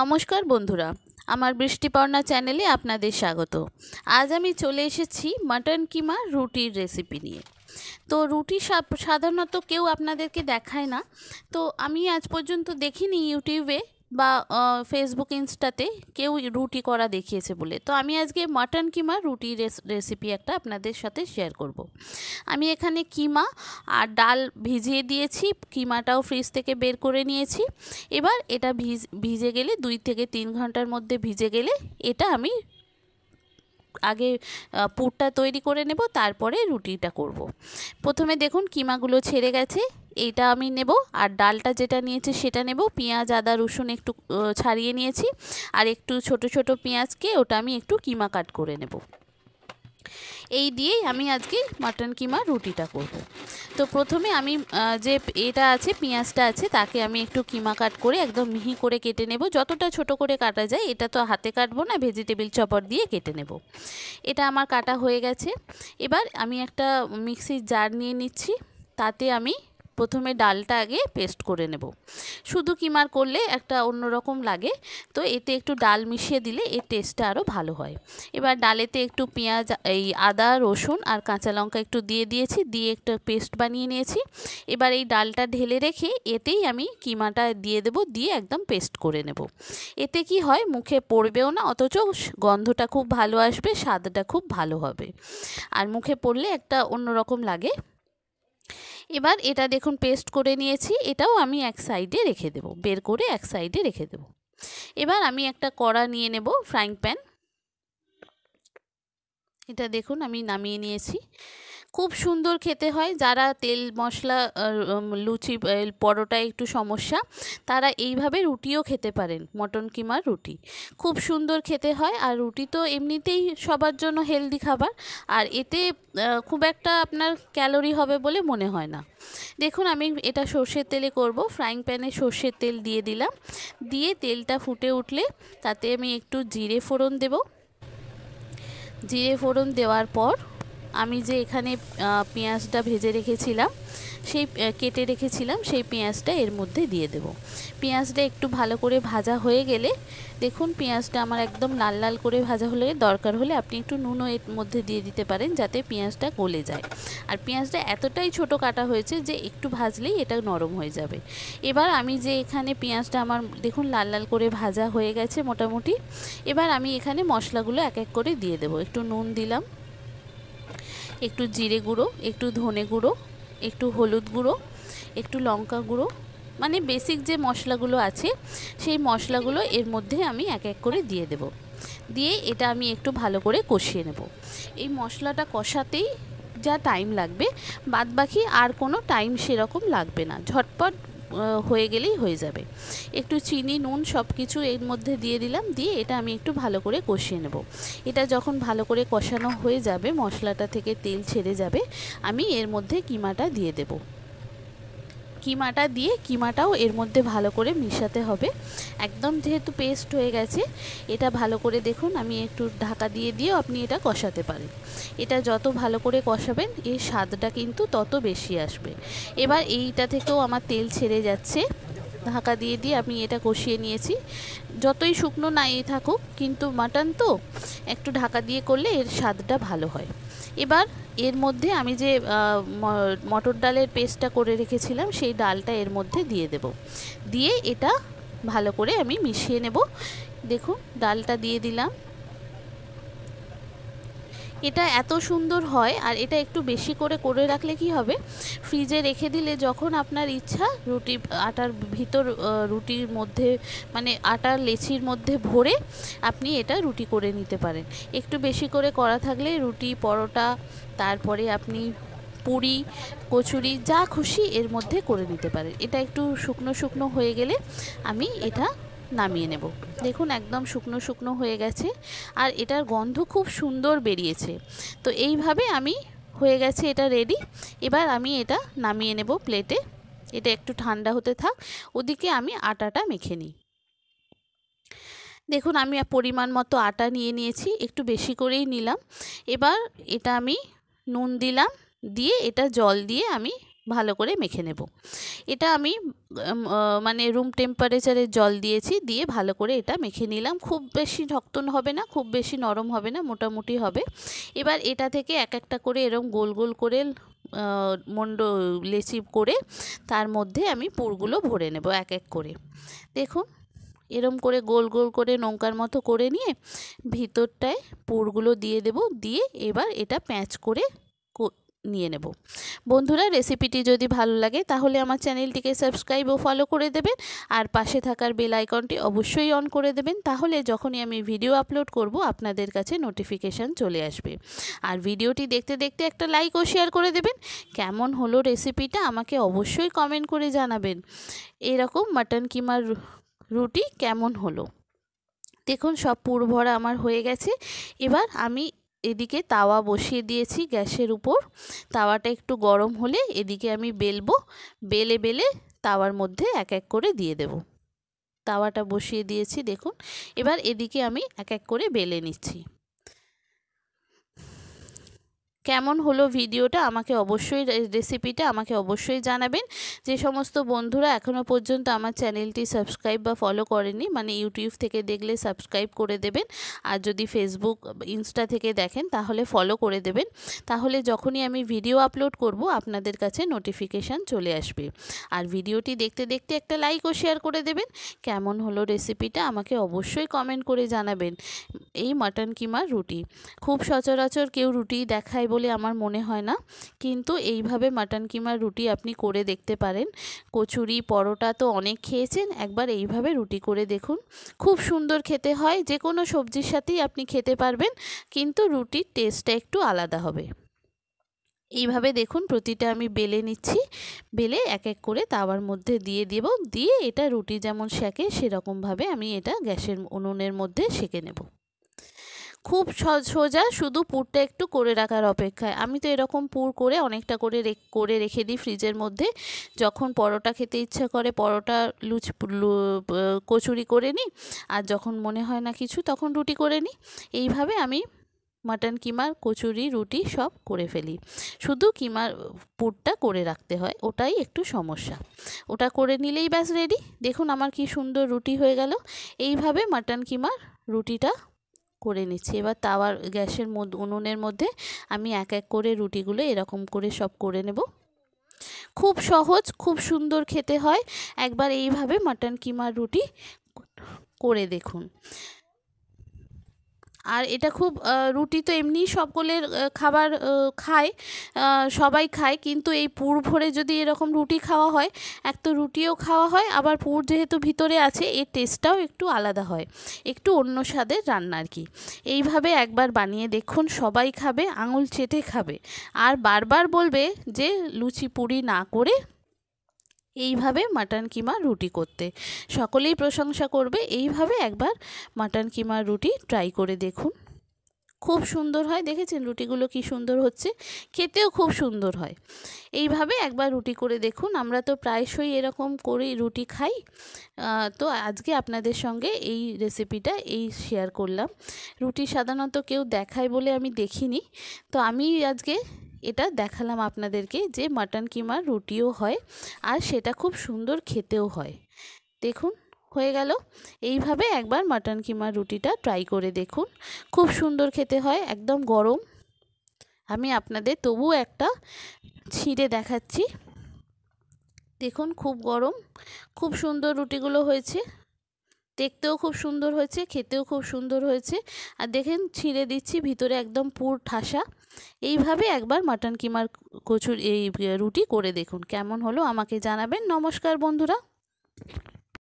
নমস্কার বন্ধুরা আমার বৃষ্টিপর্ণা চ্যানেলে আপনাদের স্বাগত আজ আমি চলে এসেছি মাটন কিমা রুটির রেসিপি নিয়ে তো রুটি সাধারণত কেউ আপনাদেরকে দেখায় না তো আমি আজ পর্যন্ত দেখিনি ইউটিউবে বা ফেসবুক ইনস্টাতে কেউ রুটি করা দেখিয়েছে বলে তো আমি আজকে মাটন কিমা রুটি রেসিপি একটা আপনাদের সাথে শেয়ার করব। আমি এখানে কিমা আর ডাল ভিজিয়ে দিয়েছি কিমাটাও ফ্রিজ থেকে বের করে নিয়েছি এবার এটা ভিজ ভিজে গেলে দুই থেকে তিন ঘন্টার মধ্যে ভিজে গেলে এটা আমি আগে পুরটা তৈরি করে নেব তারপরে রুটিটা করব। প্রথমে দেখুন কিমাগুলো ছেড়ে গেছে এটা আমি নেব আর ডালটা যেটা নিয়েছি সেটা নেব পেঁয়াজ আদা রসুন একটু ছাড়িয়ে নিয়েছি আর একটু ছোট ছোট পেঁয়াজকে ওটা আমি একটু কিমা কাট করে নেব এই দিয়েই আমি আজকে মাটন কিমা রুটিটা করব তো প্রথমে আমি যে এটা আছে পেঁয়াজটা আছে তাকে আমি একটু কিমা কাট করে একদম মিহি করে কেটে নেব যতটা ছোট করে কাটা যায় এটা তো হাতে কাটবো না ভেজিটেবিল চপার দিয়ে কেটে নেব এটা আমার কাটা হয়ে গেছে এবার আমি একটা মিক্সির জার নিয়ে নিচ্ছি তাতে আমি প্রথমে ডালটা আগে পেস্ট করে নেব শুধু কিমার করলে একটা অন্যরকম লাগে তো এতে একটু ডাল মিশিয়ে দিলে এর টেস্টটা আরও ভালো হয় এবার ডালেতে একটু পেঁয়াজ এই আদা রসুন আর কাঁচা লঙ্কা একটু দিয়ে দিয়েছি দিয়ে একটা পেস্ট বানিয়ে নিয়েছি এবার এই ডালটা ঢেলে রেখে এতেই আমি কিমাটা দিয়ে দেব দিয়ে একদম পেস্ট করে নেব এতে কি হয় মুখে পড়বেও না অথচ গন্ধটা খুব ভালো আসবে স্বাদটা খুব ভালো হবে আর মুখে পড়লে একটা অন্যরকম লাগে এবার এটা দেখুন পেস্ট করে নিয়েছি এটাও আমি এক সাইডে রেখে দেব বের করে এক সাইডে রেখে দেব এবার আমি একটা কড়া নিয়ে নেব ফ্রাইং প্যান এটা দেখুন আমি নামিয়ে নিয়েছি খুব সুন্দর খেতে হয় যারা তেল মশলা লুচি পরোটা একটু সমস্যা তারা এইভাবে রুটিও খেতে পারেন মটন কিমার রুটি খুব সুন্দর খেতে হয় আর রুটি তো এমনিতেই সবার জন্য হেলদি খাবার আর এতে খুব একটা আপনার ক্যালোরি হবে বলে মনে হয় না দেখুন আমি এটা সর্ষের তেলে করব ফ্রাইং প্যানে সর্ষের তেল দিয়ে দিলাম দিয়ে তেলটা ফুটে উঠলে তাতে আমি একটু জিরে ফোড়ন দেব জিরে ফোড়ন দেওয়ার পর আমি যে এখানে পেঁয়াজটা ভেজে রেখেছিলাম সেই কেটে রেখেছিলাম সেই পেঁয়াজটা এর মধ্যে দিয়ে দেব পেঁয়াজটা একটু ভালো করে ভাজা হয়ে গেলে দেখুন পেঁয়াজটা আমার একদম লাল লাল করে ভাজা হলে দরকার হলে আপনি একটু নুনও এর মধ্যে দিয়ে দিতে পারেন যাতে পেঁয়াজটা গলে যায় আর পেঁয়াজটা এতটাই ছোট কাটা হয়েছে যে একটু ভাজলেই এটা নরম হয়ে যাবে এবার আমি যে এখানে পেঁয়াজটা আমার দেখুন লাল লাল করে ভাজা হয়ে গেছে মোটামুটি এবার আমি এখানে মশলাগুলো এক এক করে দিয়ে দেবো একটু নুন দিলাম একটু জিরে গুঁড়ো একটু ধনে গুঁড়ো একটু হলুদ গুঁড়ো একটু লঙ্কা গুঁড়ো মানে বেসিক যে মশলাগুলো আছে সেই মশলাগুলো এর মধ্যে আমি এক এক করে দিয়ে দেব দিয়ে এটা আমি একটু ভালো করে কষিয়ে নেব এই মশলাটা কষাতেই যা টাইম লাগবে বাদ বাকি আর কোনো টাইম সেরকম লাগবে না ঝটপট হয়ে গেলেই হয়ে যাবে একটু চিনি নুন সব কিছু এর মধ্যে দিয়ে দিলাম দিয়ে এটা আমি একটু ভালো করে কষিয়ে নেব এটা যখন ভালো করে কষানো হয়ে যাবে মশলাটা থেকে তেল ছেড়ে যাবে আমি এর মধ্যে কিমাটা দিয়ে দেবো কিমাটা দিয়ে কিমাটাও এর মধ্যে ভালো করে মিশাতে হবে একদম যেহেতু পেস্ট হয়ে গেছে এটা ভালো করে দেখুন আমি একটু ঢাকা দিয়ে দিয়েও আপনি এটা কষাতে পারেন এটা যত ভালো করে কষাবেন এর স্বাদটা কিন্তু তত বেশি আসবে এবার এইটা থেকেও আমার তেল ছেড়ে যাচ্ছে ঢাকা দিয়ে দিয়ে আমি এটা কষিয়ে নিয়েছি যতই শুকনো নাই থাকুক কিন্তু মাটন তো একটু ঢাকা দিয়ে করলে এর স্বাদটা ভালো হয় এবার এর মধ্যে আমি যে মটর ডালের পেস্টটা করে রেখেছিলাম সেই ডালটা এর মধ্যে দিয়ে দেব দিয়ে এটা ভালো করে আমি মিশিয়ে নেব দেখুন ডালটা দিয়ে দিলাম এটা এত সুন্দর হয় আর এটা একটু বেশি করে করে রাখলে কি হবে ফ্রিজে রেখে দিলে যখন আপনার ইচ্ছা রুটি আটার ভিতর রুটির মধ্যে মানে আটার লেচির মধ্যে ভরে আপনি এটা রুটি করে নিতে পারেন একটু বেশি করে করা থাকলে রুটি পরোটা তারপরে আপনি পুরি কচুরি যা খুশি এর মধ্যে করে নিতে পারেন এটা একটু শুকনো শুকনো হয়ে গেলে আমি এটা নামিয়ে নেব দেখুন একদম শুকনো শুকনো হয়ে গেছে আর এটার গন্ধ খুব সুন্দর বেরিয়েছে তো এইভাবে আমি হয়ে গেছে এটা রেডি এবার আমি এটা নামিয়ে নেব প্লেটে এটা একটু ঠান্ডা হতে থাক ওদিকে আমি আটাটা মেখে নিই দেখুন আমি পরিমাণ মতো আটা নিয়ে নিয়েছি একটু বেশি করেই নিলাম এবার এটা আমি নুন দিলাম দিয়ে এটা জল দিয়ে আমি ভালো করে মেখে নেব এটা আমি মানে রুম টেম্পারেচারে জল দিয়েছি দিয়ে ভালো করে এটা মেখে নিলাম খুব বেশি ঢক্তন হবে না খুব বেশি নরম হবে না মোটামুটি হবে এবার এটা থেকে এক একটা করে এরম গোল গোল করে মন্ড লেচি করে তার মধ্যে আমি পুরগুলো ভরে নেব এক এক করে দেখুন এরম করে গোল গোল করে নৌকার মতো করে নিয়ে ভিতরটায় পুরগুলো দিয়ে দেব দিয়ে এবার এটা প্যাঁচ করে নিয়ে নেব বন্ধুরা রেসিপিটি যদি ভালো লাগে তাহলে আমার চ্যানেলটিকে সাবস্ক্রাইব ও ফলো করে দেবেন আর পাশে থাকার বেল আইকনটি অবশ্যই অন করে দেবেন তাহলে যখনই আমি ভিডিও আপলোড করব আপনাদের কাছে নোটিফিকেশান চলে আসবে আর ভিডিওটি দেখতে দেখতে একটা লাইক ও শেয়ার করে দেবেন কেমন হলো রেসিপিটা আমাকে অবশ্যই কমেন্ট করে জানাবেন এরকম মাটন কিমার রুটি কেমন হলো দেখুন সব পুর ভরা আমার হয়ে গেছে এবার আমি এদিকে তাওয়া বসিয়ে দিয়েছি গ্যাসের উপর তাওয়াটা একটু গরম হলে এদিকে আমি বেলবো বেলে বেলে তাওয়ার মধ্যে এক এক করে দিয়ে দেব তাওয়াটা বসিয়ে দিয়েছি দেখুন এবার এদিকে আমি এক এক করে বেলে নিচ্ছি কেমন হলো ভিডিওটা আমাকে অবশ্যই রেসিপিটা আমাকে অবশ্যই জানাবেন যে সমস্ত বন্ধুরা এখনও পর্যন্ত আমার চ্যানেলটি সাবস্ক্রাইব বা ফলো করেনি মানে ইউটিউব থেকে দেখলে সাবস্ক্রাইব করে দেবেন আর যদি ফেসবুক ইনস্টা থেকে দেখেন তাহলে ফলো করে দেবেন তাহলে যখনই আমি ভিডিও আপলোড করব আপনাদের কাছে নোটিফিকেশান চলে আসবে আর ভিডিওটি দেখতে দেখতে একটা লাইক ও শেয়ার করে দেবেন কেমন হলো রেসিপিটা আমাকে অবশ্যই কমেন্ট করে জানাবেন এই মাটন কিমার রুটি খুব সচরাচর কেউ রুটি দেখায় বলে আমার মনে হয় না কিন্তু এইভাবে মাটন কিমার রুটি আপনি করে দেখতে পারেন কচুরি পরোটা তো অনেক খেয়েছেন একবার এইভাবে রুটি করে দেখুন খুব সুন্দর খেতে হয় যে কোনো সবজির সাথেই আপনি খেতে পারবেন কিন্তু রুটির টেস্টটা একটু আলাদা হবে এইভাবে দেখুন প্রতিটা আমি বেলে নিচ্ছি বেলে এক এক করে তাওয়ার মধ্যে দিয়ে দেব দিয়ে এটা রুটি যেমন শেখে সেরকমভাবে আমি এটা গ্যাসের উনুনের মধ্যে শেখে নেব খুব সোজা শুধু পুরটা একটু করে রাখার অপেক্ষায় আমি তো এরকম পুর করে অনেকটা করে করে রেখে দিই ফ্রিজের মধ্যে যখন পরোটা খেতে ইচ্ছা করে পরোটা লুচ কচুরি করে নিই আর যখন মনে হয় না কিছু তখন রুটি করে নিই এইভাবে আমি মাটন কিমার কচুরি রুটি সব করে ফেলি শুধু কিমার পুরটা করে রাখতে হয় ওটাই একটু সমস্যা ওটা করে নিলেই ব্যাস রেডি দেখুন আমার কি সুন্দর রুটি হয়ে গেল এইভাবে মাটন কিমার রুটিটা করে নিচ্ছি এবার তাওয়ার গ্যাসের মধ্যে উনুনের মধ্যে আমি এক এক করে রুটিগুলো এরকম করে সব করে নেব খুব সহজ খুব সুন্দর খেতে হয় একবার এইভাবে মাটন কিমার রুটি করে দেখুন আর এটা খুব রুটি তো এমনি সকলের খাবার খায় সবাই খায় কিন্তু এই পুর ভরে যদি এরকম রুটি খাওয়া হয় এক তো রুটিও খাওয়া হয় আবার পুর যেহেতু ভিতরে আছে এর টেস্টটাও একটু আলাদা হয় একটু অন্য স্বাদের রান্না আর কি এইভাবে একবার বানিয়ে দেখুন সবাই খাবে আঙুল চেটে খাবে আর বারবার বলবে যে লুচি পুরি না করে এইভাবে মাটন কিমা রুটি করতে সকলেই প্রশংসা করবে এইভাবে একবার মাটন কিমা রুটি ট্রাই করে দেখুন খুব সুন্দর হয় দেখেছেন রুটিগুলো কি সুন্দর হচ্ছে খেতেও খুব সুন্দর হয় এইভাবে একবার রুটি করে দেখুন আমরা তো প্রায়শই এরকম করে রুটি খাই তো আজকে আপনাদের সঙ্গে এই রেসিপিটা এই শেয়ার করলাম রুটি সাধারণত কেউ দেখায় বলে আমি দেখিনি তো আমি আজকে এটা দেখালাম আপনাদেরকে যে মাটন কিমার রুটিও হয় আর সেটা খুব সুন্দর খেতেও হয় দেখুন হয়ে গেল এইভাবে একবার মাটন কিমার রুটিটা ট্রাই করে দেখুন খুব সুন্দর খেতে হয় একদম গরম আমি আপনাদের তবু একটা ছিঁড়ে দেখাচ্ছি দেখুন খুব গরম খুব সুন্দর রুটিগুলো হয়েছে দেখতেও খুব সুন্দর হয়েছে খেতেও খুব সুন্দর হয়েছে আর দেখেন ছিঁড়ে দিচ্ছি ভিতরে একদম পুর ঠাসা এইভাবে একবার মাটন কিমার কচুর এই রুটি করে দেখুন কেমন হলো আমাকে জানাবেন নমস্কার বন্ধুরা